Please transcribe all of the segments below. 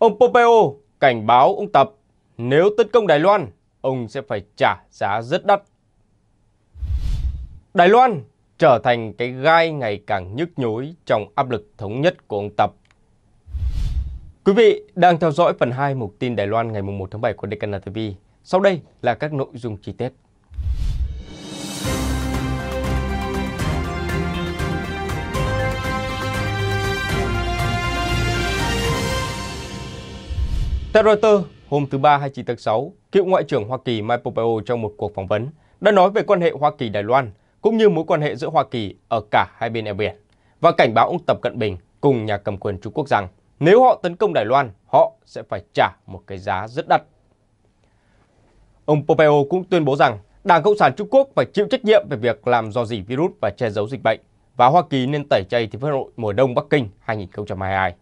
Ông Pompeo cảnh báo ông Tập nếu tấn công Đài Loan, ông sẽ phải trả giá rất đắt. Đài Loan trở thành cái gai ngày càng nhức nhối trong áp lực thống nhất của ông Tập. Quý vị đang theo dõi phần 2 mục tin Đài Loan ngày 1 tháng 7 của Decana TV. Sau đây là các nội dung chi tiết. Theo Reuters, hôm thứ Ba 29 tháng 6, cựu Ngoại trưởng Hoa Kỳ Mike Pompeo trong một cuộc phỏng vấn đã nói về quan hệ Hoa Kỳ-Đài Loan cũng như mối quan hệ giữa Hoa Kỳ ở cả hai bên eo biển và cảnh báo ông Tập Cận Bình cùng nhà cầm quyền Trung Quốc rằng nếu họ tấn công Đài Loan, họ sẽ phải trả một cái giá rất đắt. Ông Pompeo cũng tuyên bố rằng Đảng Cộng sản Trung Quốc phải chịu trách nhiệm về việc làm do dỉ virus và che giấu dịch bệnh và Hoa Kỳ nên tẩy chay thì phát hội mùa đông Bắc Kinh 2022.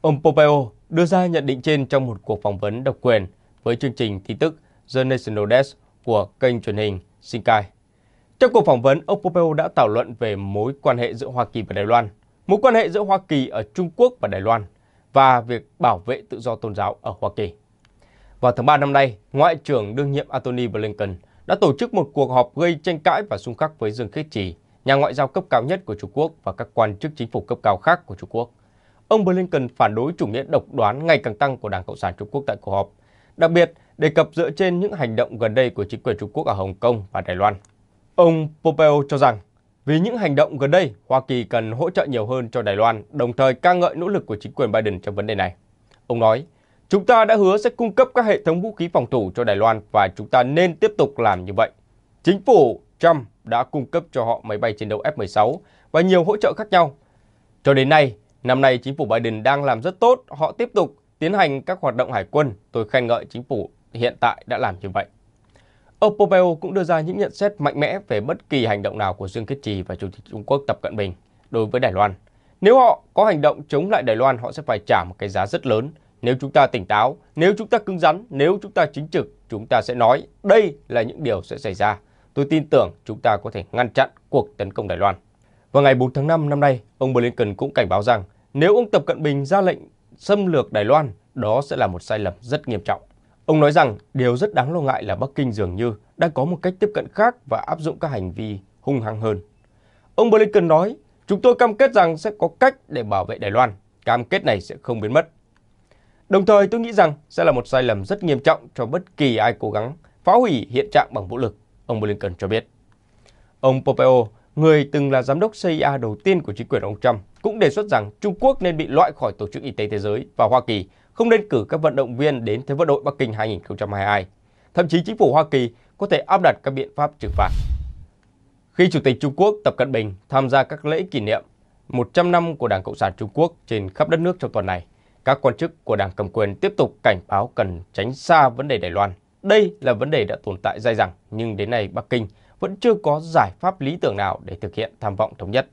Ông Pompeo đưa ra nhận định trên trong một cuộc phỏng vấn độc quyền với chương trình tin tức The National Desk của kênh truyền hình Shinkai. Trong cuộc phỏng vấn, ông Pompeo đã thảo luận về mối quan hệ giữa Hoa Kỳ và Đài Loan, mối quan hệ giữa Hoa Kỳ ở Trung Quốc và Đài Loan và việc bảo vệ tự do tôn giáo ở Hoa Kỳ. Vào tháng 3 năm nay, Ngoại trưởng đương nhiệm Antony Blinken đã tổ chức một cuộc họp gây tranh cãi và xung khắc với Dương Khiết Trì, nhà ngoại giao cấp cao nhất của Trung Quốc và các quan chức chính phủ cấp cao khác của Trung Quốc – ông Blinken phản đối chủ nghĩa độc đoán ngày càng tăng của Đảng Cộng sản Trung Quốc tại cuộc họp, đặc biệt đề cập dựa trên những hành động gần đây của chính quyền Trung Quốc ở Hồng Kông và Đài Loan. Ông Pompeo cho rằng, vì những hành động gần đây, Hoa Kỳ cần hỗ trợ nhiều hơn cho Đài Loan, đồng thời ca ngợi nỗ lực của chính quyền Biden trong vấn đề này. Ông nói, chúng ta đã hứa sẽ cung cấp các hệ thống vũ khí phòng thủ cho Đài Loan và chúng ta nên tiếp tục làm như vậy. Chính phủ Trump đã cung cấp cho họ máy bay chiến đấu F-16 và nhiều hỗ trợ khác nhau. Cho đến nay, Năm nay, chính phủ Biden đang làm rất tốt, họ tiếp tục tiến hành các hoạt động hải quân. Tôi khen ngợi chính phủ hiện tại đã làm như vậy. Ông Pompeo cũng đưa ra những nhận xét mạnh mẽ về bất kỳ hành động nào của Dương Kiết Trì và Chủ tịch Trung Quốc Tập Cận Bình đối với Đài Loan. Nếu họ có hành động chống lại Đài Loan, họ sẽ phải trả một cái giá rất lớn. Nếu chúng ta tỉnh táo, nếu chúng ta cứng rắn, nếu chúng ta chính trực, chúng ta sẽ nói đây là những điều sẽ xảy ra. Tôi tin tưởng chúng ta có thể ngăn chặn cuộc tấn công Đài Loan. Vào ngày 4 tháng 5 năm nay, ông Blinken cũng cảnh báo rằng nếu ông Tập Cận Bình ra lệnh xâm lược Đài Loan, đó sẽ là một sai lầm rất nghiêm trọng. Ông nói rằng điều rất đáng lo ngại là Bắc Kinh dường như đang có một cách tiếp cận khác và áp dụng các hành vi hung hăng hơn. Ông Blinken nói, chúng tôi cam kết rằng sẽ có cách để bảo vệ Đài Loan. Cam kết này sẽ không biến mất. Đồng thời tôi nghĩ rằng sẽ là một sai lầm rất nghiêm trọng cho bất kỳ ai cố gắng phá hủy hiện trạng bằng vũ lực, ông Blinken cho biết. Ông Pompeo người từng là giám đốc CIA đầu tiên của chính quyền ông Trump, cũng đề xuất rằng Trung Quốc nên bị loại khỏi Tổ chức Y tế Thế giới và Hoa Kỳ không nên cử các vận động viên đến Thế vận hội Bắc Kinh 2022. Thậm chí chính phủ Hoa Kỳ có thể áp đặt các biện pháp trừng phạt. Khi Chủ tịch Trung Quốc Tập Cận Bình tham gia các lễ kỷ niệm 100 năm của Đảng Cộng sản Trung Quốc trên khắp đất nước trong tuần này, các quan chức của Đảng cầm quyền tiếp tục cảnh báo cần tránh xa vấn đề Đài Loan. Đây là vấn đề đã tồn tại dai dẳng nhưng đến nay Bắc Kinh – vẫn chưa có giải pháp lý tưởng nào để thực hiện tham vọng thống nhất.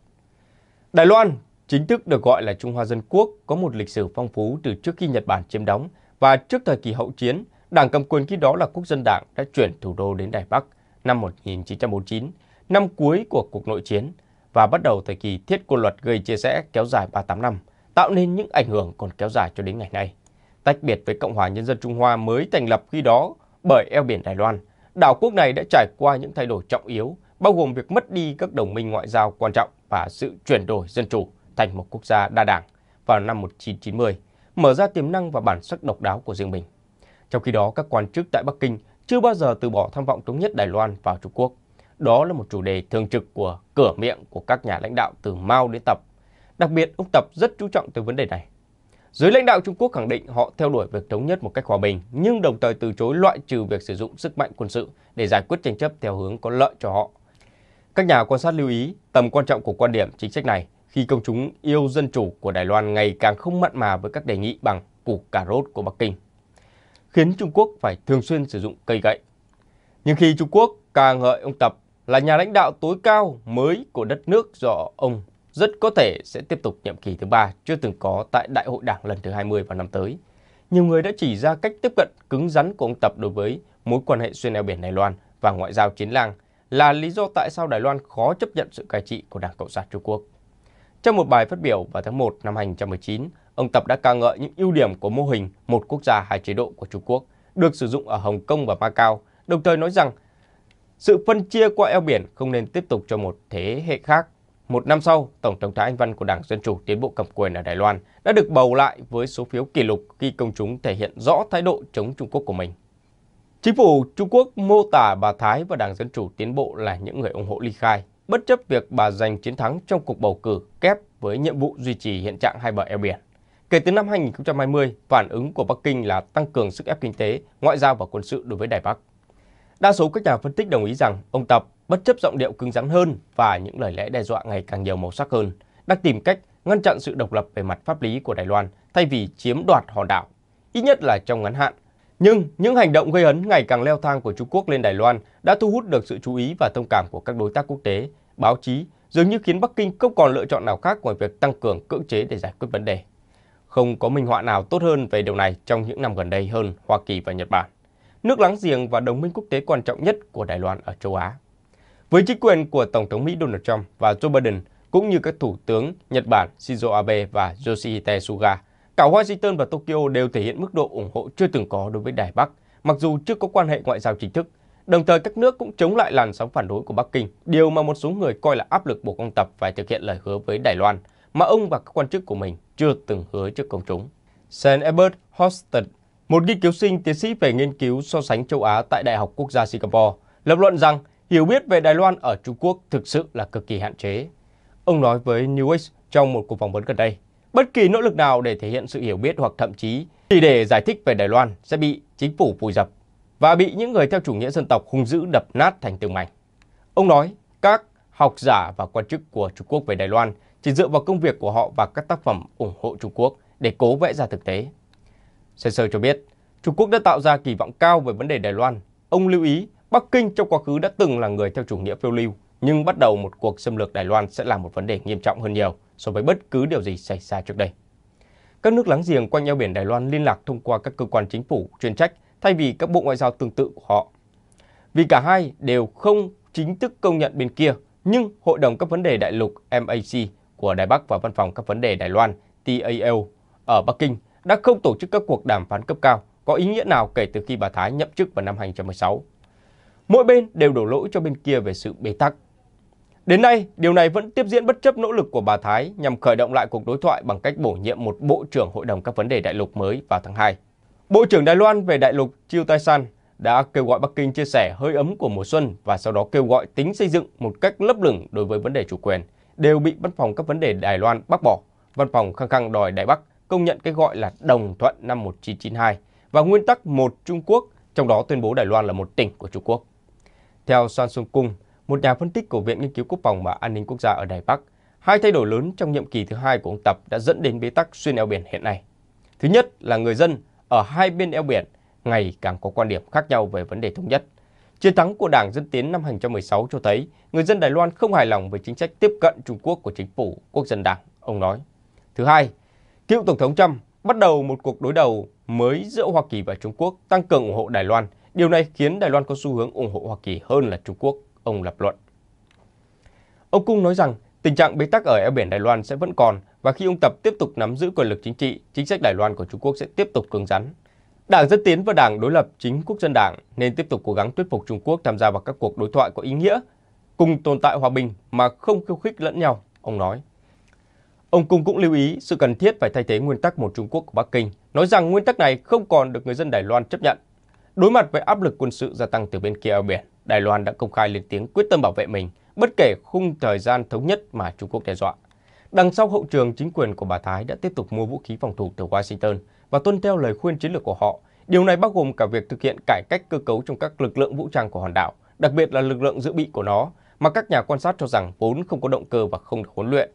Đài Loan chính thức được gọi là Trung Hoa Dân Quốc có một lịch sử phong phú từ trước khi Nhật Bản chiếm đóng và trước thời kỳ hậu chiến, đảng cầm quyền khi đó là Quốc dân đảng đã chuyển thủ đô đến Đài Bắc năm 1949, năm cuối của cuộc nội chiến và bắt đầu thời kỳ thiết quân luật gây chia rẽ kéo dài 38 năm, tạo nên những ảnh hưởng còn kéo dài cho đến ngày nay. Tách biệt với Cộng hòa Nhân dân Trung Hoa mới thành lập khi đó bởi eo biển Đài Loan – đảo quốc này đã trải qua những thay đổi trọng yếu, bao gồm việc mất đi các đồng minh ngoại giao quan trọng và sự chuyển đổi dân chủ thành một quốc gia đa đảng vào năm 1990, mở ra tiềm năng và bản sắc độc đáo của riêng mình. Trong khi đó, các quan chức tại Bắc Kinh chưa bao giờ từ bỏ tham vọng thống nhất Đài Loan vào Trung Quốc. Đó là một chủ đề thường trực của cửa miệng của các nhà lãnh đạo từ Mao đến Tập. Đặc biệt, ông Tập rất chú trọng tới vấn đề này. Giới lãnh đạo Trung Quốc khẳng định họ theo đuổi việc thống nhất một cách hòa bình, nhưng đồng thời từ chối loại trừ việc sử dụng sức mạnh quân sự để giải quyết tranh chấp theo hướng có lợi cho họ. Các nhà quan sát lưu ý tầm quan trọng của quan điểm chính sách này khi công chúng yêu dân chủ của Đài Loan ngày càng không mặn mà với các đề nghị bằng củ cà rốt của Bắc Kinh, khiến Trung Quốc phải thường xuyên sử dụng cây gậy. Nhưng khi Trung Quốc ca ngợi ông Tập là nhà lãnh đạo tối cao mới của đất nước do ông rất có thể sẽ tiếp tục nhiệm kỳ thứ ba chưa từng có tại Đại hội Đảng lần thứ 20 vào năm tới. Nhiều người đã chỉ ra cách tiếp cận cứng rắn của ông Tập đối với mối quan hệ xuyên eo biển Đài Loan và ngoại giao chiến lang là lý do tại sao Đài Loan khó chấp nhận sự cai trị của Đảng Cộng sản Trung Quốc. Trong một bài phát biểu vào tháng 1 năm 2019, ông Tập đã ca ngợi những ưu điểm của mô hình một quốc gia hai chế độ của Trung Quốc được sử dụng ở Hồng Kông và Macau, đồng thời nói rằng sự phân chia qua eo biển không nên tiếp tục cho một thế hệ khác một năm sau, Tổng thống Thái Anh Văn của Đảng Dân Chủ Tiến bộ cầm quyền ở Đài Loan đã được bầu lại với số phiếu kỷ lục khi công chúng thể hiện rõ thái độ chống Trung Quốc của mình. Chính phủ Trung Quốc mô tả bà Thái và Đảng Dân Chủ Tiến bộ là những người ủng hộ ly khai, bất chấp việc bà giành chiến thắng trong cuộc bầu cử kép với nhiệm vụ duy trì hiện trạng hai bờ eo biển. Kể từ năm 2020, phản ứng của Bắc Kinh là tăng cường sức ép kinh tế, ngoại giao và quân sự đối với Đài Bắc. Đa số các nhà phân tích đồng ý rằng ông Tập bất chấp giọng điệu cứng rắn hơn và những lời lẽ đe dọa ngày càng nhiều màu sắc hơn, đang tìm cách ngăn chặn sự độc lập về mặt pháp lý của Đài Loan thay vì chiếm đoạt hòn đảo, ít nhất là trong ngắn hạn. Nhưng những hành động gây hấn ngày càng leo thang của Trung Quốc lên Đài Loan đã thu hút được sự chú ý và thông cảm của các đối tác quốc tế, báo chí, dường như khiến Bắc Kinh không còn lựa chọn nào khác ngoài việc tăng cường cưỡng chế để giải quyết vấn đề. Không có minh họa nào tốt hơn về điều này trong những năm gần đây hơn Hoa Kỳ và Nhật Bản, nước láng giềng và đồng minh quốc tế quan trọng nhất của Đài Loan ở châu Á. Với chính quyền của Tổng thống Mỹ Donald Trump và Joe Biden, cũng như các thủ tướng Nhật Bản Shinzo Abe và Yoshihide Suga, cả Washington và Tokyo đều thể hiện mức độ ủng hộ chưa từng có đối với Đài Bắc, mặc dù chưa có quan hệ ngoại giao chính thức. Đồng thời các nước cũng chống lại làn sóng phản đối của Bắc Kinh, điều mà một số người coi là áp lực buộc ông Tập phải thực hiện lời hứa với Đài Loan mà ông và các quan chức của mình chưa từng hứa trước công chúng. Sam Albert Hosted, một nghiên cứu sinh tiến sĩ về nghiên cứu so sánh châu Á tại Đại học Quốc gia Singapore, lập luận rằng hiểu biết về Đài Loan ở Trung Quốc thực sự là cực kỳ hạn chế. Ông nói với Newsweek trong một cuộc phỏng vấn gần đây, bất kỳ nỗ lực nào để thể hiện sự hiểu biết hoặc thậm chí chỉ để giải thích về Đài Loan sẽ bị chính phủ vùi dập và bị những người theo chủ nghĩa dân tộc hung dữ đập nát thành từng mảnh. Ông nói, các học giả và quan chức của Trung Quốc về Đài Loan chỉ dựa vào công việc của họ và các tác phẩm ủng hộ Trung Quốc để cố vẽ ra thực tế. Sơ sơ cho biết, Trung Quốc đã tạo ra kỳ vọng cao về vấn đề Đài Loan. Ông lưu ý, Bắc Kinh trong quá khứ đã từng là người theo chủ nghĩa phiêu lưu, nhưng bắt đầu một cuộc xâm lược Đài Loan sẽ là một vấn đề nghiêm trọng hơn nhiều so với bất cứ điều gì xảy ra trước đây. Các nước láng giềng quanh eo biển Đài Loan liên lạc thông qua các cơ quan chính phủ chuyên trách thay vì các bộ ngoại giao tương tự của họ. Vì cả hai đều không chính thức công nhận bên kia, nhưng Hội đồng các vấn đề đại lục MAC của Đài Bắc và Văn phòng các vấn đề Đài Loan (TAL) ở Bắc Kinh đã không tổ chức các cuộc đàm phán cấp cao có ý nghĩa nào kể từ khi bà Thái nhậm chức vào năm 2016 mỗi bên đều đổ lỗi cho bên kia về sự bế tắc. Đến nay, điều này vẫn tiếp diễn bất chấp nỗ lực của bà Thái nhằm khởi động lại cuộc đối thoại bằng cách bổ nhiệm một Bộ trưởng Hội đồng các vấn đề đại lục mới vào tháng 2. Bộ trưởng Đài Loan về đại lục Chiêu Tai San đã kêu gọi Bắc Kinh chia sẻ hơi ấm của mùa xuân và sau đó kêu gọi tính xây dựng một cách lấp lửng đối với vấn đề chủ quyền, đều bị Văn phòng các vấn đề Đài Loan bác bỏ. Văn phòng khăng khăng đòi Đài Bắc công nhận cái gọi là đồng thuận năm 1992 và nguyên tắc một Trung Quốc, trong đó tuyên bố Đài Loan là một tỉnh của Trung Quốc. Theo Son Sung Kung, một nhà phân tích của Viện Nghiên cứu Quốc phòng và An ninh Quốc gia ở Đài Bắc, hai thay đổi lớn trong nhiệm kỳ thứ hai của ông Tập đã dẫn đến bế tắc xuyên eo biển hiện nay. Thứ nhất là người dân ở hai bên eo biển ngày càng có quan điểm khác nhau về vấn đề thống nhất. Chiến thắng của Đảng Dân Tiến năm 2016 cho thấy người dân Đài Loan không hài lòng với chính sách tiếp cận Trung Quốc của chính phủ Quốc dân Đảng, ông nói. Thứ hai, cựu Tổng thống Trump bắt đầu một cuộc đối đầu mới giữa Hoa Kỳ và Trung Quốc tăng cường ủng hộ Đài Loan – Điều này khiến Đài Loan có xu hướng ủng hộ Hoa Kỳ hơn là Trung Quốc, ông lập luận. Ông Cung nói rằng tình trạng bế tắc ở eo biển Đài Loan sẽ vẫn còn và khi ông Tập tiếp tục nắm giữ quyền lực chính trị, chính sách Đài Loan của Trung Quốc sẽ tiếp tục cứng rắn. Đảng Dân Tiến và Đảng Đối lập Chính Quốc dân Đảng nên tiếp tục cố gắng thuyết phục Trung Quốc tham gia vào các cuộc đối thoại có ý nghĩa, cùng tồn tại hòa bình mà không khiêu khích lẫn nhau, ông nói. Ông Cung cũng lưu ý sự cần thiết phải thay thế nguyên tắc một Trung Quốc của Bắc Kinh, nói rằng nguyên tắc này không còn được người dân Đài Loan chấp nhận Đối mặt với áp lực quân sự gia tăng từ bên kia eo biển, Đài Loan đã công khai lên tiếng quyết tâm bảo vệ mình, bất kể khung thời gian thống nhất mà Trung Quốc đe dọa. Đằng sau hậu trường, chính quyền của bà Thái đã tiếp tục mua vũ khí phòng thủ từ Washington và tuân theo lời khuyên chiến lược của họ. Điều này bao gồm cả việc thực hiện cải cách cơ cấu trong các lực lượng vũ trang của hòn đảo, đặc biệt là lực lượng dự bị của nó, mà các nhà quan sát cho rằng vốn không có động cơ và không được huấn luyện.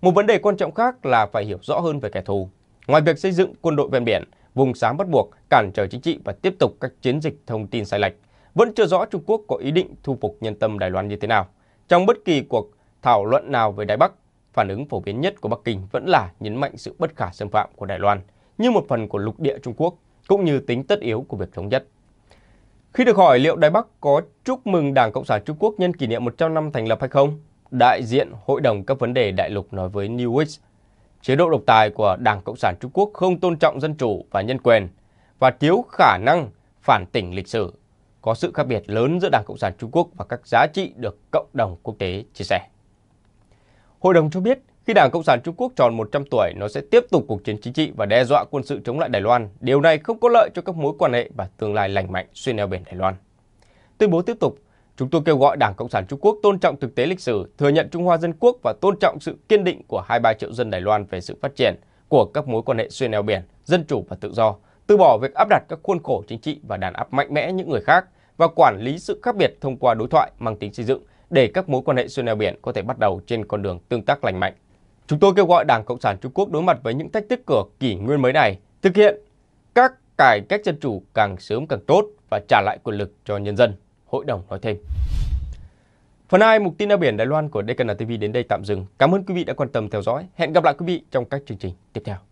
Một vấn đề quan trọng khác là phải hiểu rõ hơn về kẻ thù. Ngoài việc xây dựng quân đội ven biển, vùng sáng bắt buộc, cản trở chính trị và tiếp tục các chiến dịch thông tin sai lệch. Vẫn chưa rõ Trung Quốc có ý định thu phục nhân tâm Đài Loan như thế nào. Trong bất kỳ cuộc thảo luận nào về Đài Bắc, phản ứng phổ biến nhất của Bắc Kinh vẫn là nhấn mạnh sự bất khả xâm phạm của Đài Loan như một phần của lục địa Trung Quốc, cũng như tính tất yếu của việc thống nhất. Khi được hỏi liệu Đài Bắc có chúc mừng Đảng Cộng sản Trung Quốc nhân kỷ niệm 100 năm thành lập hay không, đại diện Hội đồng các vấn đề đại lục nói với New West Chế độ độc tài của Đảng Cộng sản Trung Quốc không tôn trọng dân chủ và nhân quyền và thiếu khả năng phản tỉnh lịch sử. Có sự khác biệt lớn giữa Đảng Cộng sản Trung Quốc và các giá trị được cộng đồng quốc tế chia sẻ. Hội đồng cho biết khi Đảng Cộng sản Trung Quốc tròn 100 tuổi, nó sẽ tiếp tục cuộc chiến chính trị và đe dọa quân sự chống lại Đài Loan. Điều này không có lợi cho các mối quan hệ và tương lai lành mạnh xuyên eo biển Đài Loan. Tuyên bố tiếp tục, Chúng tôi kêu gọi Đảng Cộng sản Trung Quốc tôn trọng thực tế lịch sử, thừa nhận Trung Hoa Dân Quốc và tôn trọng sự kiên định của 23 triệu dân Đài Loan về sự phát triển của các mối quan hệ xuyên eo biển, dân chủ và tự do, từ bỏ việc áp đặt các khuôn khổ chính trị và đàn áp mạnh mẽ những người khác và quản lý sự khác biệt thông qua đối thoại mang tính xây dựng để các mối quan hệ xuyên eo biển có thể bắt đầu trên con đường tương tác lành mạnh. Chúng tôi kêu gọi Đảng Cộng sản Trung Quốc đối mặt với những thách thức của kỷ nguyên mới này, thực hiện các cải cách dân chủ càng sớm càng tốt và trả lại quyền lực cho nhân dân. Hội đồng nói thêm. Phần 2 mục tin ra biển Đài Loan của DKN TV đến đây tạm dừng. Cảm ơn quý vị đã quan tâm theo dõi. Hẹn gặp lại quý vị trong các chương trình tiếp theo.